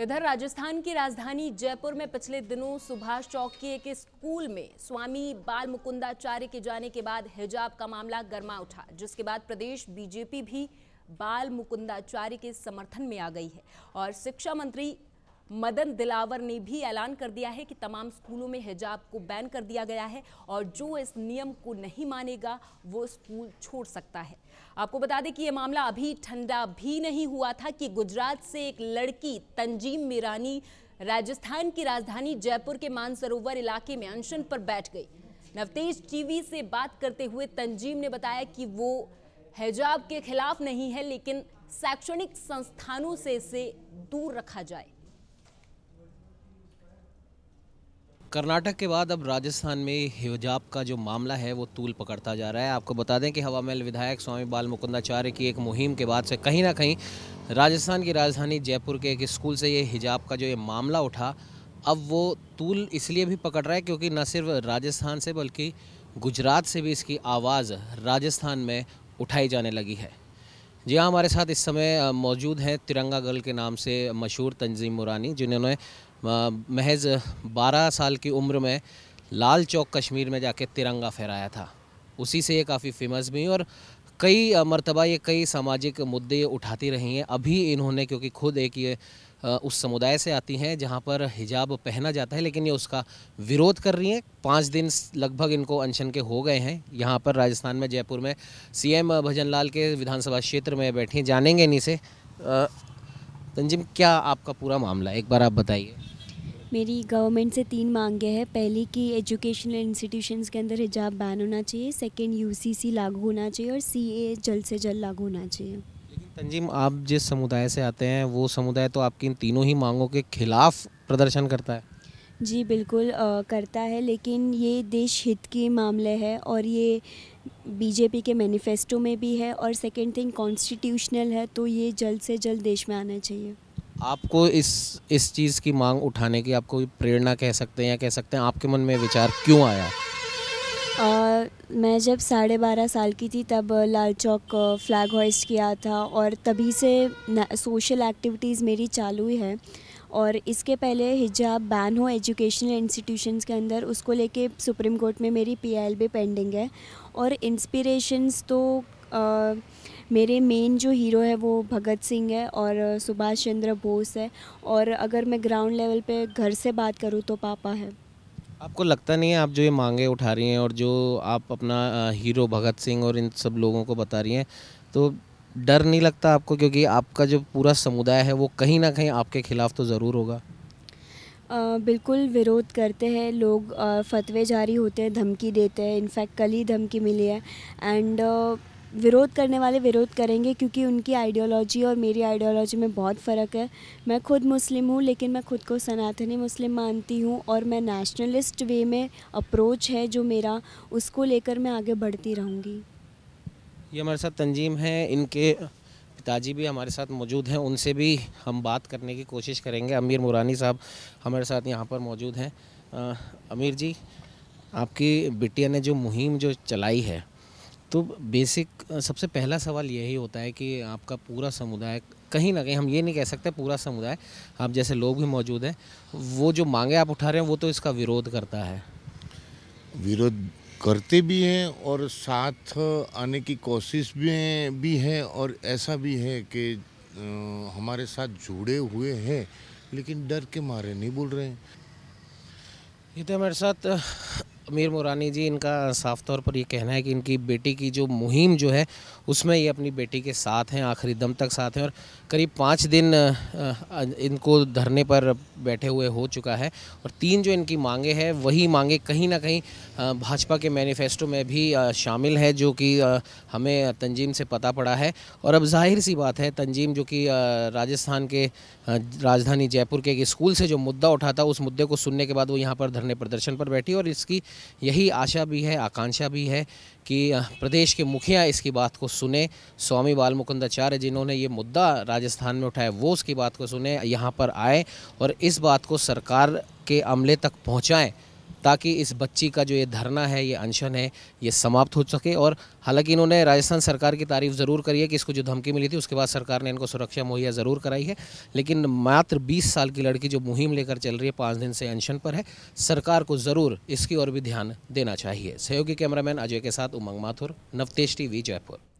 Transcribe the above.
इधर राजस्थान की राजधानी जयपुर में पिछले दिनों सुभाष चौक के एक स्कूल में स्वामी बाल मुकुंदाचार्य के जाने के बाद हिजाब का मामला गर्मा उठा जिसके बाद प्रदेश बीजेपी भी बाल मुकुंदाचार्य के समर्थन में आ गई है और शिक्षा मंत्री मदन दिलावर ने भी ऐलान कर दिया है कि तमाम स्कूलों में हिजाब को बैन कर दिया गया है और जो इस नियम को नहीं मानेगा वो स्कूल छोड़ सकता है आपको बता दें कि ये मामला अभी ठंडा भी नहीं हुआ था कि गुजरात से एक लड़की तंजीम मीरानी राजस्थान की राजधानी जयपुर के मानसरोवर इलाके में अनशन पर बैठ गई नवतेज टीवी से बात करते हुए तंजीम ने बताया कि वो हिजाब के खिलाफ नहीं है लेकिन शैक्षणिक संस्थानों से इसे दूर रखा जाए कर्नाटक के बाद अब राजस्थान में हिजाब का जो मामला है वो तूल पकड़ता जा रहा है आपको बता दें कि हवा महल विधायक स्वामी बाल मुकुंदाचार्य की एक मुहिम के बाद से कहीं ना कहीं राजस्थान की राजधानी जयपुर के एक स्कूल से ये हिजाब का जो ये मामला उठा अब वो तूल इसलिए भी पकड़ रहा है क्योंकि न सिर्फ राजस्थान से बल्कि गुजरात से भी इसकी आवाज़ राजस्थान में उठाई जाने लगी है जी हाँ हमारे साथ इस समय मौजूद हैं तिरंगा गर्ल के नाम से मशहूर तंजीम मुरानी जिन्होंने महज 12 साल की उम्र में लाल चौक कश्मीर में जाके तिरंगा फहराया था उसी से ये काफ़ी फेमस भी और कई मरतबा ये कई सामाजिक मुद्दे उठाती रही हैं अभी इन्होंने क्योंकि खुद एक ये उस समुदाय से आती हैं जहाँ पर हिजाब पहना जाता है लेकिन ये उसका विरोध कर रही हैं पाँच दिन लगभग इनको अनशन के हो गए हैं यहाँ पर राजस्थान में जयपुर में सीएम भजन लाल के विधानसभा क्षेत्र में बैठी जानेंगे इन्हीं से तंजिम क्या आपका पूरा मामला एक बार आप बताइए मेरी गवर्नमेंट से तीन मांगे हैं पहली कि एजुकेशनल इंस्टीट्यूशंस के अंदर हिजाब बैन होना चाहिए सेकंड यूसीसी लागू होना चाहिए और सीए जल्द से जल्द लागू होना चाहिए तंजीम आप जिस समुदाय से आते हैं वो समुदाय तो आपकी इन तीनों ही मांगों के खिलाफ प्रदर्शन करता है जी बिल्कुल आ, करता है लेकिन ये देश हित के मामले है और ये बीजेपी के मैनिफेस्टो में भी है और सेकेंड थिंग कॉन्स्टिट्यूशनल है तो ये जल्द से जल्द देश में आना चाहिए आपको इस इस चीज़ की मांग उठाने की आपको प्रेरणा कह सकते हैं या कह सकते हैं आपके मन में विचार क्यों आया आ, मैं जब साढ़े बारह साल की थी तब लाल चौक फ्लैग होइस्ट किया था और तभी से सोशल एक्टिविटीज़ मेरी चालू ही है और इसके पहले हिजाब बैन हो एजुकेशनल इंस्टीट्यूशंस के अंदर उसको लेके सुप्रीम कोर्ट में मेरी पीआईएल भी पेंडिंग है और इंस्पिरेशंस तो मेरे मेन जो हीरो है वो भगत सिंह है और सुभाष चंद्र बोस है और अगर मैं ग्राउंड लेवल पे घर से बात करूँ तो पापा है आपको लगता नहीं है आप जो ये मांगे उठा रही हैं और जो आप अपना हीरो भगत सिंह और इन सब लोगों को बता रही हैं तो डर नहीं लगता आपको क्योंकि आपका जो पूरा समुदाय है वो कहीं ना कहीं आपके खिलाफ तो ज़रूर होगा आ, बिल्कुल विरोध करते हैं लोग फतवे जारी होते हैं धमकी देते हैं इनफैक्ट कल ही धमकी मिली है एंड विरोध करने वाले विरोध करेंगे क्योंकि उनकी आइडियोलॉजी और मेरी आइडियोलॉजी में बहुत फ़र्क है मैं खुद मुस्लिम हूँ लेकिन मैं खुद को सनातनी मुस्लिम मानती हूँ और मैं नेशनलिस्ट वे में अप्रोच है जो मेरा उसको लेकर मैं आगे बढ़ती रहूँगी ये हमारे साथ तंजीम है इनके पिताजी भी हमारे साथ मौजूद हैं उनसे भी हम बात करने की कोशिश करेंगे अमीर मुरानी साहब हमारे साथ यहाँ पर मौजूद हैं अमीर जी आपकी बिटिया ने जो मुहिम जो चलाई है तो बेसिक सबसे पहला सवाल यही होता है कि आपका पूरा समुदाय कहीं ना कहीं हम ये नहीं कह सकते पूरा समुदाय आप जैसे लोग भी मौजूद हैं वो जो मांगे आप उठा रहे हैं वो तो इसका विरोध करता है विरोध करते भी हैं और साथ आने की कोशिश भी हैं भी है और ऐसा भी है कि हमारे साथ जुड़े हुए हैं लेकिन डर के मारे नहीं बोल रहे हैं ये तो हमारे साथ समीर मुरानी जी इनका साफ तौर पर ये कहना है कि इनकी बेटी की जो मुहिम जो है उसमें ये अपनी बेटी के साथ हैं आखिरी दम तक साथ हैं और करीब पाँच दिन इनको धरने पर बैठे हुए हो चुका है और तीन जो इनकी मांगे हैं वही मांगे कहीं ना कहीं भाजपा के मैनिफेस्टो में भी शामिल है जो कि हमें तंजीम से पता पड़ा है और अब जाहिर सी बात है तंजीम जो कि राजस्थान के राजधानी जयपुर के एक स्कूल से जो मुद्दा उठा था उस मुद्दे को सुनने के बाद वो यहाँ पर धरने प्रदर्शन पर बैठी और इसकी यही आशा भी है आकांक्षा भी है कि प्रदेश के मुखिया इसकी बात को सुने स्वामी बाल मुकुंदाचार्य जिन्होंने ये मुद्दा राजस्थान में उठाया वो उसकी बात को सुने यहाँ पर आए और इस बात को सरकार के अमले तक पहुँचाएँ ताकि इस बच्ची का जो ये धरना है ये अनशन है ये समाप्त हो सके और हालांकि इन्होंने राजस्थान सरकार की तारीफ ज़रूर करी है कि इसको जो धमकी मिली थी उसके बाद सरकार ने इनको सुरक्षा मुहैया ज़रूर कराई है लेकिन मात्र बीस साल की लड़की जो मुहिम लेकर चल रही है पाँच दिन से अनशन पर है सरकार को ज़रूर इसकी ओर भी ध्यान देना चाहिए सहयोगी कैमरामैन अजय के साथ उमंग माथुर नवतेश टी जयपुर